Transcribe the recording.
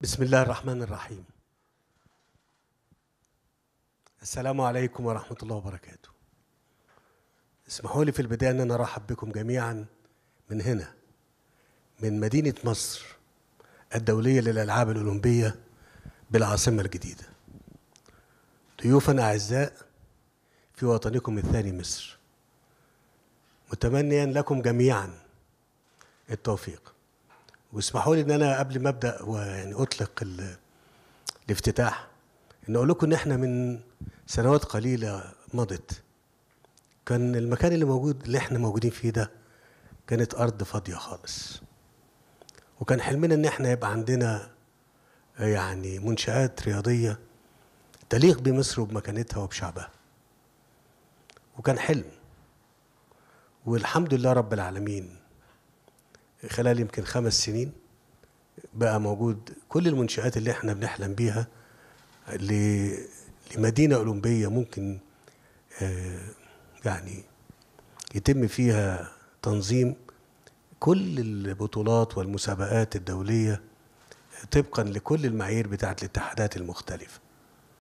بسم الله الرحمن الرحيم السلام عليكم ورحمة الله وبركاته اسمحوا لي في البداية أن أنا أرحب بكم جميعا من هنا من مدينة مصر الدولية للألعاب الأولمبية بالعاصمة الجديدة ضيوفا أعزاء في وطنكم الثاني مصر متمنيا لكم جميعا التوفيق واسمحوا لي ان انا قبل ما ابدا ويعني اطلق الافتتاح ان اقول لكم ان احنا من سنوات قليله مضت كان المكان اللي موجود اللي احنا موجودين فيه ده كانت ارض فاضيه خالص وكان حلمنا ان احنا يبقى عندنا يعني منشآت رياضية تليق بمصر وبمكانتها وبشعبها وكان حلم والحمد لله رب العالمين خلال يمكن خمس سنين بقى موجود كل المنشآت اللي احنا بنحلم بيها لمدينة أولمبية ممكن آه، يعني يتم فيها تنظيم كل البطولات والمسابقات الدولية طبقا لكل المعايير بتاعة الاتحادات المختلفة